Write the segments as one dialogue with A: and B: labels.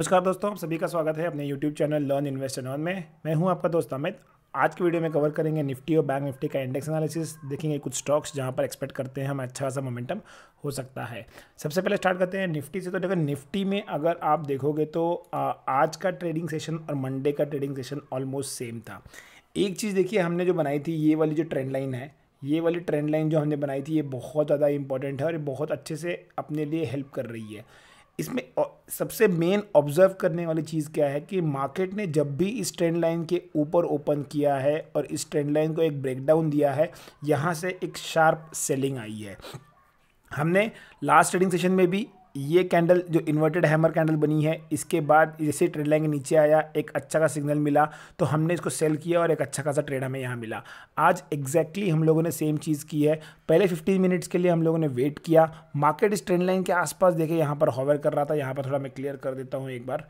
A: नमस्कार दोस्तों आप सभी का स्वागत है अपने YouTube चैनल लर्न इन्वेस्ट एनॉन में मैं हूं आपका दोस्त अमित आज की वीडियो में कवर करेंगे निफ्टी और बैंक निफ्टी का इंडेक्स एनालिसिस देखेंगे कुछ स्टॉक्स जहां पर एक्सपेक्ट करते हैं हम अच्छा सा मोमेंटम हो सकता है सबसे पहले स्टार्ट करते हैं निफ्टी से तो देखो निफ्टी में अगर आप देखोगे तो आज का ट्रेडिंग सेशन और मंडे का ट्रेडिंग सेशन ऑलमोस्ट सेम था एक चीज़ देखिए हमने जो बनाई थी ये वाली जो ट्रेंड लाइन है ये वाली ट्रेंड लाइन जो हमने बनाई थी ये बहुत ज़्यादा इंपॉर्टेंट है और ये बहुत अच्छे से अपने लिए हेल्प कर रही है इसमें सबसे मेन ऑब्जर्व करने वाली चीज़ क्या है कि मार्केट ने जब भी इस ट्रेंड लाइन के ऊपर ओपन किया है और इस ट्रेंड लाइन को एक ब्रेकडाउन दिया है यहाँ से एक शार्प सेलिंग आई है हमने लास्ट ट्रेडिंग सेशन में भी ये कैंडल जो इन्वर्टेड हैमर कैंडल बनी है इसके बाद जैसे ट्रेड लाइन के नीचे आया एक अच्छा का सिग्नल मिला तो हमने इसको सेल किया और एक अच्छा खासा ट्रेड हमें यहाँ मिला आज एग्जैक्टली exactly हम लोगों ने सेम चीज़ की है पहले 15 मिनट्स के लिए हम लोगों ने वेट किया मार्केट इस ट्रेंड लाइन के आसपास देखे यहाँ पर हॉवर कर रहा था यहाँ पर थोड़ा मैं क्लियर कर देता हूँ एक बार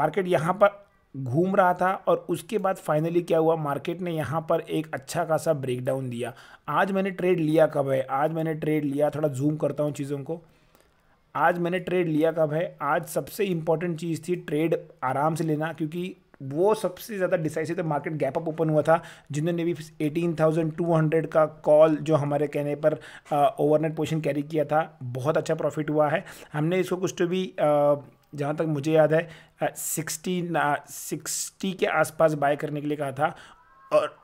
A: मार्केट यहाँ पर घूम रहा था और उसके बाद फाइनली क्या हुआ मार्केट ने यहाँ पर एक अच्छा खासा ब्रेकडाउन दिया आज मैंने ट्रेड लिया कब है आज मैंने ट्रेड लिया थोड़ा जूम करता हूँ चीज़ों को आज मैंने ट्रेड लिया कब है आज सबसे इंपॉर्टेंट चीज़ थी ट्रेड आराम से लेना क्योंकि वो सबसे ज़्यादा decisive market gap up open हुआ था जिन्होंने भी 18,200 का कॉल जो हमारे कहने पर ओवरनाइट पोजिशन कैरी किया था बहुत अच्छा प्रॉफिट हुआ है हमने इसको कुछ तो भी आ, जहाँ तक मुझे याद है सिक्सटी सिक्सटी के आसपास बाय करने के लिए कहा था और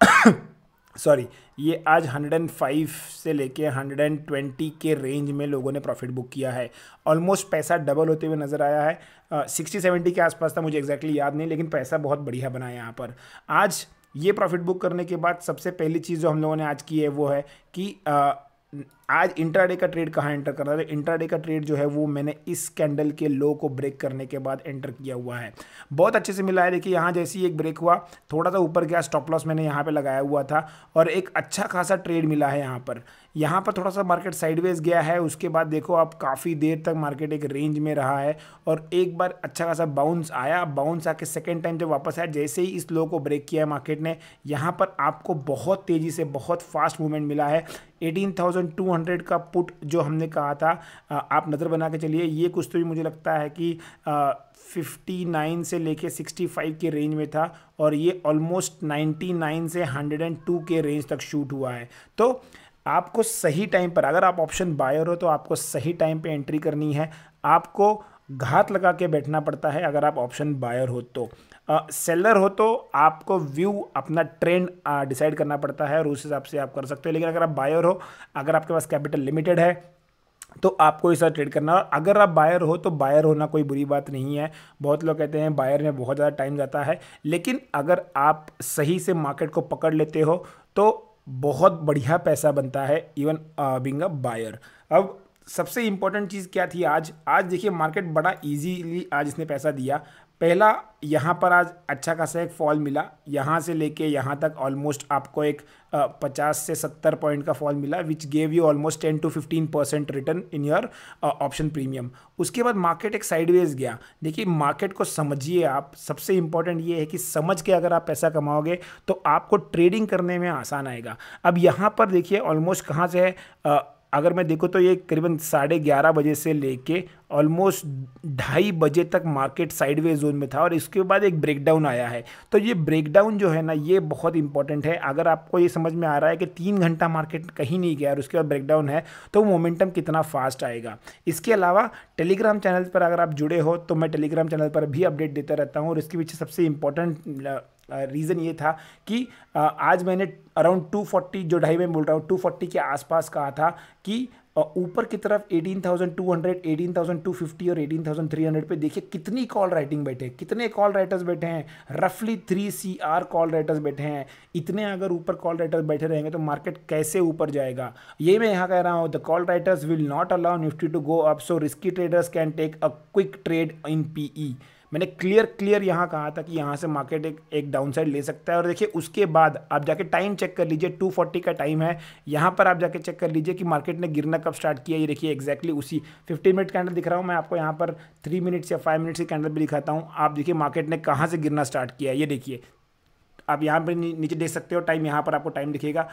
A: सॉरी ये आज 105 से लेके 120 के रेंज में लोगों ने प्रॉफिट बुक किया है ऑलमोस्ट पैसा डबल होते हुए नज़र आया है सिक्सटी uh, सेवेंटी के आसपास था मुझे एग्जैक्टली exactly याद नहीं लेकिन पैसा बहुत बढ़िया बना है यहाँ पर आज ये प्रॉफिट बुक करने के बाद सबसे पहली चीज़ जो हम लोगों ने आज की है वो है कि uh, आज इंट्राडे का ट्रेड कहाँ एंटर कर रहा है इंट्राडे का ट्रेड जो है वो मैंने इस कैंडल के लो को ब्रेक करने के बाद एंटर किया हुआ है बहुत अच्छे से मिला है देखिए यहाँ जैसे ही एक ब्रेक हुआ थोड़ा सा ऊपर गया स्टॉप लॉस मैंने यहाँ पे लगाया हुआ था और एक अच्छा खासा ट्रेड मिला है यहाँ पर यहाँ पर थोड़ा सा मार्केट साइडवेज गया है उसके बाद देखो आप काफ़ी देर तक मार्केट एक रेंज में रहा है और एक बार अच्छा खासा बाउंस आया बाउंस आके सेकेंड टाइम जब वापस आया जैसे ही इस लो को ब्रेक किया है मार्केट ने यहाँ पर आपको बहुत तेज़ी से बहुत फास्ट मूवमेंट मिला है एटीन थाउजेंड टू हंड्रेड का पुट जो हमने कहा था आप नज़र बना के चलिए ये कुछ तो भी मुझे लगता है कि फिफ्टी नाइन से लेके सिक्सटी फाइव के रेंज में था और ये ऑलमोस्ट नाइन्टी नाइन से हंड्रेड एंड टू के रेंज तक शूट हुआ है तो आपको सही टाइम पर अगर आप ऑप्शन बायर हो तो आपको सही टाइम पे एंट्री करनी है आपको घात लगा के बैठना पड़ता है अगर आप ऑप्शन बायर हो तो सेलर हो तो आपको व्यू अपना ट्रेंड डिसाइड करना पड़ता है और उस हिसाब से आप कर सकते हो लेकिन अगर आप बायर हो अगर आपके पास कैपिटल लिमिटेड है तो आपको इस ट्रेड करना और अगर आप बायर हो तो बायर होना कोई बुरी बात नहीं है बहुत लोग कहते हैं बायर में बहुत ज़्यादा टाइम जाता है लेकिन अगर आप सही से मार्केट को पकड़ लेते हो तो बहुत बढ़िया पैसा बनता है इवन बिंग अ बायर अब सबसे इम्पोर्टेंट चीज़ क्या थी आज आज देखिए मार्केट बड़ा इजीली आज इसने पैसा दिया पहला यहाँ पर आज अच्छा खासा एक फॉल मिला यहाँ से लेके यहाँ तक ऑलमोस्ट आपको एक पचास से सत्तर पॉइंट का फॉल मिला which gave you almost ten to fifteen percent return in your option premium उसके बाद मार्केट एक साइडवेज गया देखिए मार्केट को समझिए आप सबसे इंपॉर्टेंट ये है कि समझ के अगर आप पैसा कमाओगे तो आपको ट्रेडिंग करने में आसान आएगा अब यहाँ पर देखिए ऑलमोस्ट कहाँ से है uh, अगर मैं देखूँ तो ये करीबन साढ़े ग्यारह बजे से लेके ऑलमोस्ट ढाई बजे तक मार्केट साइडवेज जोन में था और इसके बाद एक ब्रेकडाउन आया है तो ये ब्रेकडाउन जो है ना ये बहुत इंपॉर्टेंट है अगर आपको ये समझ में आ रहा है कि तीन घंटा मार्केट कहीं नहीं गया और उसके बाद ब्रेकडाउन है तो मोमेंटम कितना फास्ट आएगा इसके अलावा टेलीग्राम चैनल पर अगर आप जुड़े हो तो मैं टेलीग्राम चैनल पर भी अपडेट देता रहता हूँ और इसके पीछे सबसे इंपॉर्टेंट रीज़न ये था कि आज मैंने अराउंड 240 जो ढाई में बोल रहा हूँ 240 के आसपास कहा था कि ऊपर की तरफ 18,200, 18,250 और 18,300 पे देखिए कितनी कॉल राइटिंग बैठे कितने कॉल राइटर्स बैठे हैं रफली three C R call writers बैठे हैं इतने अगर ऊपर कॉल राइटर्स बैठे रहेंगे तो मार्केट कैसे ऊपर जाएगा ये मैं यहाँ कह रहा हूँ the call writers will not allow Nifty to go up so risky traders can take a quick trade in P E मैंने क्लियर क्लियर यहाँ कहा था कि यहाँ से मार्केट एक एक डाउन साइड ले सकता है और देखिए उसके बाद आप जाके टाइम चेक कर लीजिए 240 का टाइम है यहाँ पर आप जाके चेक कर लीजिए कि मार्केट ने गिरना कब स्टार्ट किया ये देखिए एक्जैक्टली उसी 15 मिनट कैंडल दिख रहा हूँ मैं आपको यहाँ पर थ्री मिनट्स या फाइव मिनट्स की कैंडल भी दिखाता हूँ आप देखिए मार्केट ने कहाँ से गिरना स्टार्ट किया ये देखिए आप यहाँ पर नीचे देख सकते हो टाइम यहाँ पर आपको टाइम दिखेगा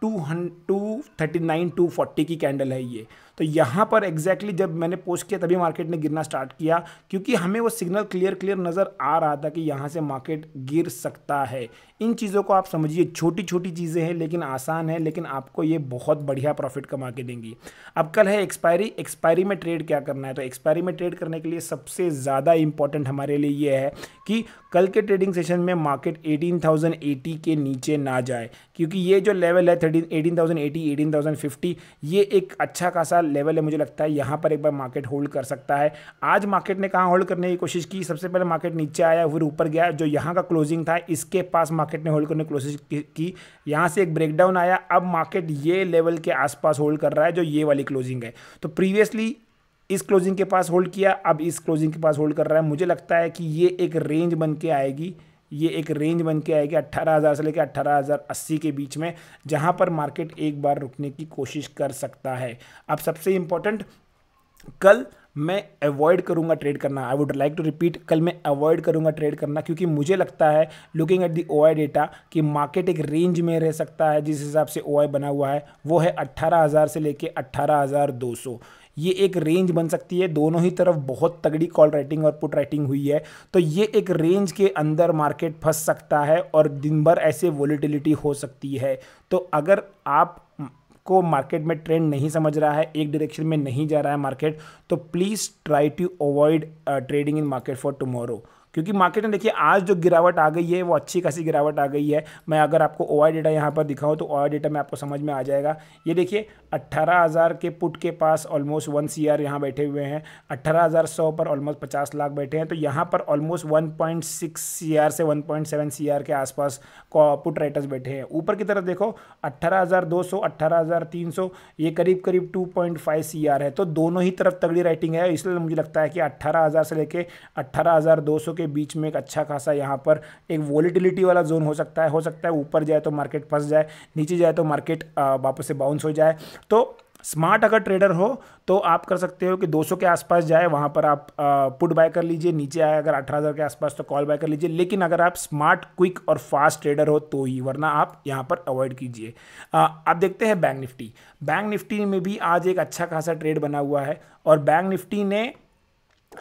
A: two hundred two thirty nine to forty की कैंडल है ये तो यहाँ पर एग्जैक्टली exactly जब मैंने पोस्ट किया तभी मार्केट ने गिरना स्टार्ट किया क्योंकि हमें वो सिग्नल क्लियर क्लियर नज़र आ रहा था कि यहाँ से मार्केट गिर सकता है इन चीज़ों को आप समझिए छोटी छोटी चीज़ें हैं लेकिन आसान है लेकिन आपको ये बहुत बढ़िया प्रॉफिट कमा के देंगी अब कल है एक्सपायरी एक्सपायरी में ट्रेड क्या करना है तो एक्सपायरी में ट्रेड करने के लिए सबसे ज़्यादा इंपॉर्टेंट हमारे लिए ये है कि कल के ट्रेडिंग सेशन में मार्केट 18,080 के नीचे ना जाए क्योंकि ये जो लेवल है thirteen eighteen thousand eighty eighteen thousand fifty ये एक अच्छा खासा लेवल है मुझे लगता है यहाँ पर एक बार मार्केट होल्ड कर सकता है आज मार्केट ने कहाँ होल्ड करने की कोशिश की सबसे पहले मार्केट नीचे आया फिर ऊपर गया जो यहाँ का क्लोजिंग था इसके पास मार्केट ने होल्ड करने की कोशिश की यहाँ से एक ब्रेकडाउन आया अब मार्केट ये लेवल के आसपास होल्ड कर रहा है जो ये वाली क्लोजिंग है तो प्रीवियसली इस क्लोजिंग के पास होल्ड किया अब इस क्लोजिंग के पास होल्ड कर रहा है मुझे लगता है कि ये एक रेंज बन के आएगी ये एक रेंज बन के आएगी अट्ठारह हज़ार से लेकर अट्ठारह हज़ार अस्सी के बीच में जहाँ पर मार्केट एक बार रुकने की कोशिश कर सकता है अब सबसे इम्पोर्टेंट कल मैं अवॉइड करूंगा ट्रेड करना I would like to repeat कल मैं अवॉइड करूंगा ट्रेड करना क्योंकि मुझे लगता है looking at the O I data कि मार्केट एक रेंज में रह सकता है जिस हिसाब से ओ आई बना हुआ है वो है अट्ठारह हज़ार से लेके अट्ठारह हज़ार दो सौ ये एक रेंज बन सकती है दोनों ही तरफ बहुत तगड़ी कॉल राइटिंग और पुट राइटिंग हुई है तो ये एक रेंज के अंदर मार्केट फंस सकता है और दिन भर ऐसे वॉलीटिलिटी हो सकती है तो अगर आप को मार्केट में ट्रेंड नहीं समझ रहा है एक डायरेक्शन में नहीं जा रहा है मार्केट तो please try to avoid trading in market for tomorrow क्योंकि मार्केट में देखिए आज जो गिरावट आ गई है वो अच्छी खासी गिरावट आ गई है मैं अगर आपको ओ डेटा यहाँ पर दिखाऊँ तो ओ आई डेटा में आपको समझ में आ जाएगा ये देखिए अट्ठारह हज़ार के पुट के पास ऑलमोस्ट वन सी आर यहाँ बैठे हुए हैं अट्ठारह हज़ार सौ पर ऑलमोस्ट पचास लाख बैठे हैं तो यहाँ पर almost one point six C R से one point seven C R के आसपास पुट राइटर्स बैठे हैं ऊपर की तरफ देखो अट्ठारह हज़ार दो सौ अट्ठारह हज़ार तीन सौ ये करीब करीब two point five C R है तो दोनों ही तरफ तगड़ी राइटिंग है इसलिए मुझे लगता है कि अट्ठारह हज़ार से लेकर अट्ठारह हज़ार दो सौ के बीच में एक अच्छा खासा यहाँ पर एक वॉलीटिलिटी वाला जोन हो सकता है हो सकता है ऊपर जाए तो मार्केट फंस जाए नीचे जाए तो मार्केट वापस से बाउंस हो जाए तो स्मार्ट अगर ट्रेडर हो तो आप कर सकते हो कि 200 के आसपास जाए वहाँ पर आप पुट बाय कर लीजिए नीचे आए अगर 18000 के आसपास तो कॉल बाय कर लीजिए लेकिन अगर आप स्मार्ट क्विक और फास्ट ट्रेडर हो तो ही वरना आप यहाँ पर अवॉइड कीजिए आप देखते हैं बैंक निफ्टी बैंक निफ्टी में भी आज एक अच्छा खासा ट्रेड बना हुआ है और बैंक निफ्टी ने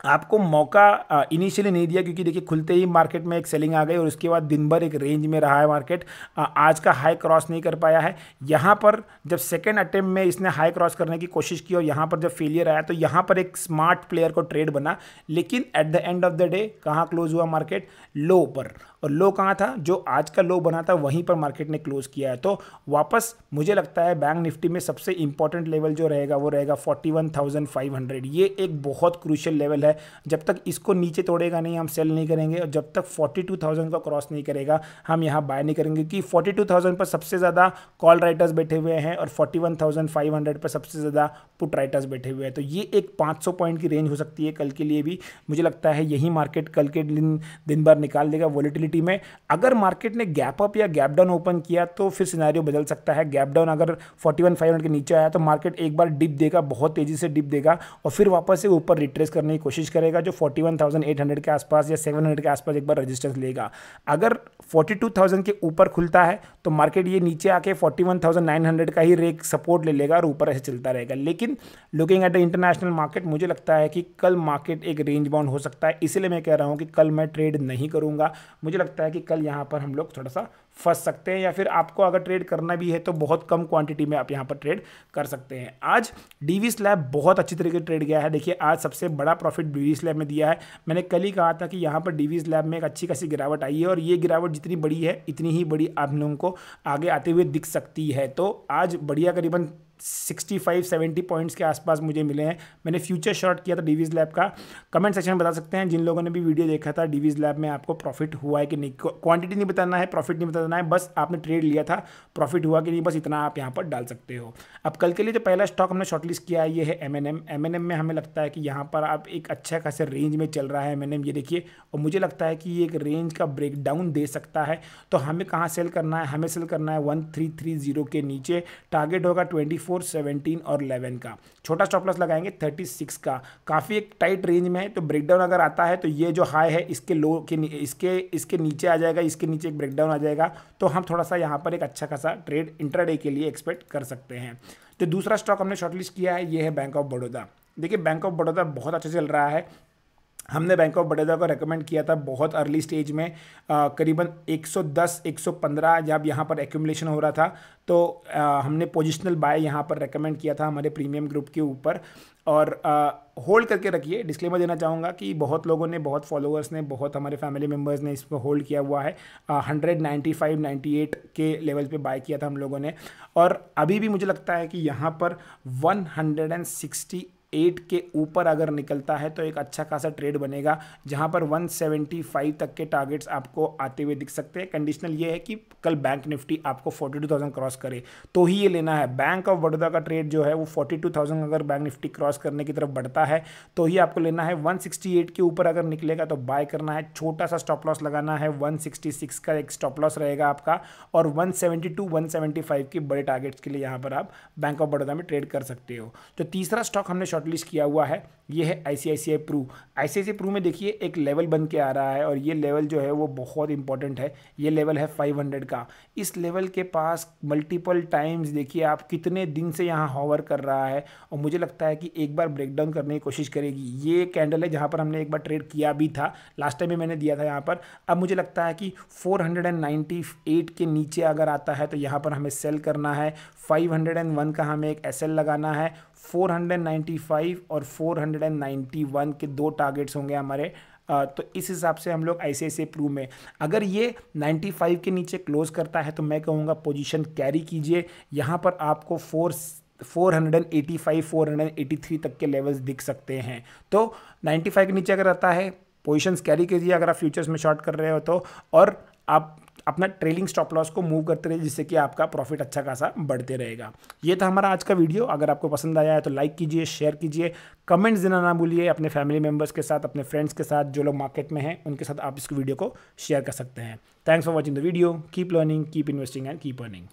A: आपको मौका इनिशियली नहीं दिया क्योंकि देखिए खुलते ही मार्केट में एक सेलिंग आ गई और उसके बाद दिन भर एक रेंज में रहा है मार्केट आज का हाई क्रॉस नहीं कर पाया है यहाँ पर जब सेकेंड अटेम्प्ट में इसने हाई क्रॉस करने की कोशिश की और यहाँ पर जब फेलियर आया तो यहाँ पर एक स्मार्ट प्लेयर को ट्रेड बना लेकिन at the end of the day कहाँ क्लोज हुआ मार्केट लो पर और लो कहाँ था जो आज का लो बना था वहीं पर मार्केट ने क्लोज़ किया है तो वापस मुझे लगता है बैंक निफ्टी में सबसे इंपॉर्टेंट लेवल जो रहेगा वो रहेगा 41,500 ये एक बहुत क्रूशल लेवल है जब तक इसको नीचे तोड़ेगा नहीं हम सेल नहीं करेंगे और जब तक 42,000 का क्रॉस नहीं करेगा हम यहाँ बाय नहीं करेंगे टू थाउजेंड पर सबसे ज़्यादा कॉल राइटर्स बैठे हुए हैं और हंड्रेड पर सबसे ज़्यादा पुट राइटर्स बैठे हुए हैं तो ये एक सौ पॉइंट की रेंज हो सकती है कल के लिए भी मुझे लगता है यही मार्केट कल के दिन दिन भर निकाल देगा वॉलिटिलिटी वॉलेटिलिटी में अगर मार्केट ने गैप अप या गैप डाउन ओपन किया तो फिर सिनारियो बदल सकता है गैप डाउन अगर फोर्टी वन फाइव के नीचे आया तो मार्केट एक बार डिप देगा बहुत तेज़ी से डिप देगा और फिर वापस से ऊपर रिट्रेस करने की कोशिश करेगा जो forty one thousand eight hundred के आसपास या सेवन हंड्रेड के आसपास एक बार रजिस्टेंस लेगा अगर फोर्टी टू थाउजेंड के ऊपर खुलता है तो मार्केट ये नीचे आके forty one thousand nine hundred का ही रेक सपोर्ट ले लेगा और ऊपर ऐसे चलता रहेगा लेकिन looking at the international market मुझे लगता है कि कल मार्केट एक रेंज बाउंड हो सकता है इसलिए मैं कह रहा हूँ कि कल मैं ट्रेड नहीं करूँगा मुझे मुझे लगता है कि कल यहाँ पर हम लोग थोड़ा सा फंस सकते हैं या फिर आपको अगर ट्रेड करना भी है तो बहुत कम क्वांटिटी में आप यहाँ पर ट्रेड कर सकते हैं आज डीवी स्लैब बहुत अच्छी तरीके से ट्रेड गया है देखिए आज सबसे बड़ा प्रॉफिट डीवी स्लैब में दिया है मैंने कल ही कहा था कि यहाँ पर डीवी स्लैब में एक अच्छी खासी गिरावट आई है और ये गिरावट जितनी बड़ी है इतनी ही बड़ी आप लोगों को आगे आते हुए दिख सकती है तो आज बढ़िया करीबन सिक्सटी फाइव सेवेंटी पॉइंट्स के आसपास मुझे मिले हैं मैंने फ्यूचर शॉर्ट किया था डीवीज लैब का कमेंट सेक्शन में बता सकते हैं जिन लोगों ने भी वीडियो देखा था डीवीज लैब में आपको प्रॉफिट हुआ है कि नहीं क्वांटिटी नहीं बताना है प्रॉफिट नहीं बताना है बस आपने ट्रेड लिया था प्रॉफिट हुआ कि नहीं बस इतना आप यहाँ पर डाल सकते हो अब कल के लिए जो पहला स्टॉक हमने शॉर्टलिस्ट किया है ये है M N M M N M में हमें लगता है कि यहाँ पर आप एक अच्छा खासा रेंज में चल रहा है एम एन एम ये देखिए और मुझे लगता है कि ये एक रेंज का डाउन दे सकता है तो हमें कहाँ सेल करना है हमें सेल करना है वन थ्री थ्री जीरो के नीचे टारगेट होगा ट्वेंटी फोर सेवनटीन और इलेवन का छोटा स्टॉप लॉस लगाएंगे थर्टी सिक्स का काफ़ी एक टाइट रेंज में है तो ब्रेकडाउन अगर आता है तो ये जो हाई है इसके लो के इसके इसके नीचे आ जाएगा इसके नीचे एक ब्रेकडाउन आ जाएगा तो हम थोड़ा सा यहाँ पर एक अच्छा खासा ट्रेड इंटरडे के लिए एक्सपेक्ट कर सकते हैं तो दूसरा स्टॉक हमने शॉर्टलिस्ट किया है ये है बैंक ऑफ बड़ौदा देखिए बैंक ऑफ बड़ौदा बहुत अच्छा चल रहा है हमने बैंक ऑफ बड़ौदा को रेकमेंड किया था बहुत अर्ली स्टेज में करीबन 110 115 जब यहाँ पर एक्यूमलेशन हो रहा था तो आ, हमने पोजिशनल बाय यहाँ पर रेकमेंड किया था हमारे प्रीमियम ग्रुप के ऊपर और होल्ड करके रखिए डिस्क्लेमर देना चाहूँगा कि बहुत लोगों ने बहुत फॉलोअर्स ने बहुत हमारे फैमिली मेम्बर्स ने इसको होल्ड किया हुआ है hundred ninety five ninety eight के लेवल पे बाय किया था हम लोगों ने और अभी भी मुझे लगता है कि यहाँ पर one hundred and sixty eight के ऊपर अगर निकलता है तो एक अच्छा खासा ट्रेड बनेगा जहां पर 175 तक के टारगेट्स आपको आते हुए दिख सकते हैं कंडीशनल ये है कि कल बैंक निफ्टी आपको 42,000 क्रॉस करे तो ही ये लेना है बैंक ऑफ बड़ौदा का ट्रेड जो है वो 42,000 अगर बैंक निफ्टी क्रॉस करने की तरफ बढ़ता है तो ही आपको लेना है वन के ऊपर अगर निकलेगा तो बाय करना है छोटा सा स्टॉप लॉस लगाना है वन का एक स्टॉप लॉस रहेगा आपका और वन 175 के बड़े टारगेट्स के लिए यहाँ पर आप बैंक ऑफ बड़ौदा में ट्रेड कर सकते हो तो तीसरा स्टॉक हमने शॉर्टलिस्ट किया हुआ है ये है आई सी आई सी आई प्रू आई सी आई सी प्रू में देखिए एक लेवल बन के आ रहा है और ये लेवल जो है वो बहुत इंपॉर्टेंट है ये लेवल है 500 का इस लेवल के पास मल्टीपल टाइम्स देखिए आप कितने दिन से यहाँ हॉवर कर रहा है और मुझे लगता है कि एक बार ब्रेकडाउन करने की कोशिश करेगी ये कैंडल है जहाँ पर हमने एक बार ट्रेड किया भी था लास्ट टाइम भी मैंने दिया था यहाँ पर अब मुझे लगता है कि 498 के नीचे अगर आता है तो यहाँ पर हमें सेल करना है 501 का हमें एक एस लगाना है 495 फाइव और four hundred and ninety one के दो टारगेट्स होंगे हमारे तो इस हिसाब से हम लोग ऐसे ऐसे प्रूव में अगर ये 95 के नीचे क्लोज़ करता है तो मैं कहूँगा पोजीशन कैरी कीजिए यहाँ पर आपको फोर 485, 483 तक के लेवल्स दिख सकते हैं तो 95 के नीचे अगर रहता है पोजिशन कैरी कीजिए अगर आप फ्यूचर्स में शॉर्ट कर रहे हो तो और आप अपना ट्रेलिंग स्टॉप लॉस को मूव करते रहिए जिससे कि आपका प्रॉफिट अच्छा खासा बढ़ते रहेगा ये था हमारा आज का वीडियो अगर आपको पसंद आया है तो लाइक कीजिए शेयर कीजिए कमेंट्स देना ना भूलिए अपने फैमिली मेंबर्स के साथ अपने फ्रेंड्स के साथ जो लोग मार्केट में हैं उनके साथ आप इस वीडियो को शेयर कर सकते हैं thanks for watching the video keep learning keep investing and keep earning